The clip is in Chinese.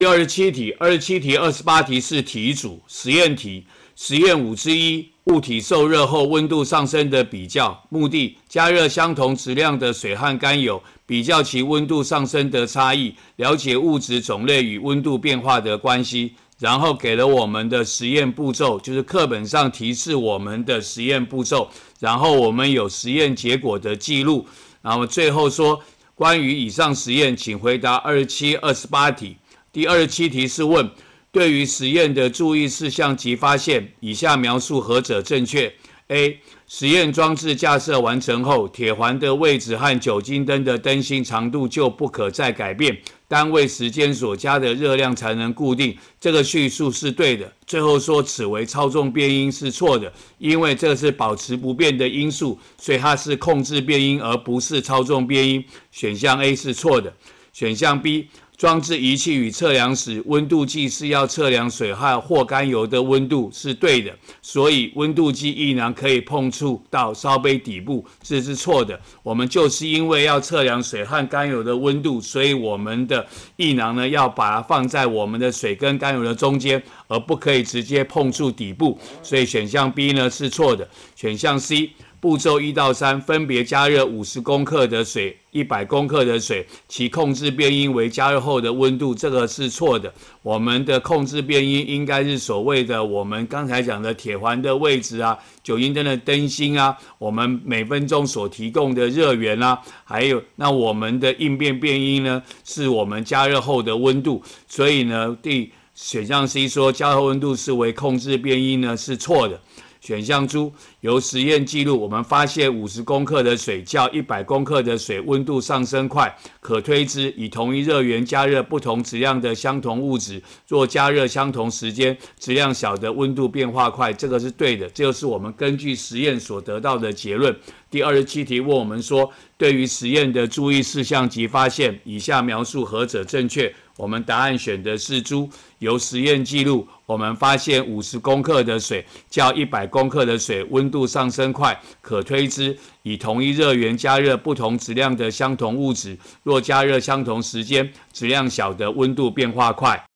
第二十七题、二十七题、二十八题是题组实验题，实验五之一，物体受热后温度上升的比较。目的：加热相同质量的水和甘油，比较其温度上升的差异，了解物质种类与温度变化的关系。然后给了我们的实验步骤，就是课本上提示我们的实验步骤。然后我们有实验结果的记录。然后最后说，关于以上实验，请回答二十七、二十八题。第二十七题是问，对于实验的注意事项及发现，以下描述何者正确？A. 实验装置架设完成后，铁环的位置和酒精灯的灯芯长度就不可再改变，单位时间所加的热量才能固定。这个叙述是对的。最后说此为操纵变音是错的，因为这是保持不变的因素，所以它是控制变音而不是操纵变音。选项 A 是错的，选项 B。装置仪器与测量时，温度计是要测量水和或甘油的温度，是对的。所以温度计翼囊可以碰触到烧杯底部，这是错的。我们就是因为要测量水和甘油的温度，所以我们的翼囊呢，要把它放在我们的水跟甘油的中间，而不可以直接碰触底部。所以选项 B 呢是错的。选项 C。步骤一到三分别加热五十克的水、一百克的水，其控制变因为加热后的温度，这个是错的。我们的控制变因应该是所谓的我们刚才讲的铁环的位置啊、酒精灯的灯芯啊、我们每分钟所提供的热源啊，还有那我们的应变变因呢，是我们加热后的温度。所以呢，第选项 C 说加热温度是为控制变因呢，是错的。选项中由实验记录，我们发现五十公克的水较一百公克的水温度上升快，可推知以同一热源加热不同质量的相同物质，若加热相同时间，质量小的温度变化快，这个是对的，这就是我们根据实验所得到的结论。第二十七题问我们说，对于实验的注意事项及发现，以下描述何者正确？我们答案选的是猪。由实验记录，我们发现五十公克的水较一百公克的水温度上升快，可推知以同一热源加热不同质量的相同物质，若加热相同时间，质量小的温度变化快。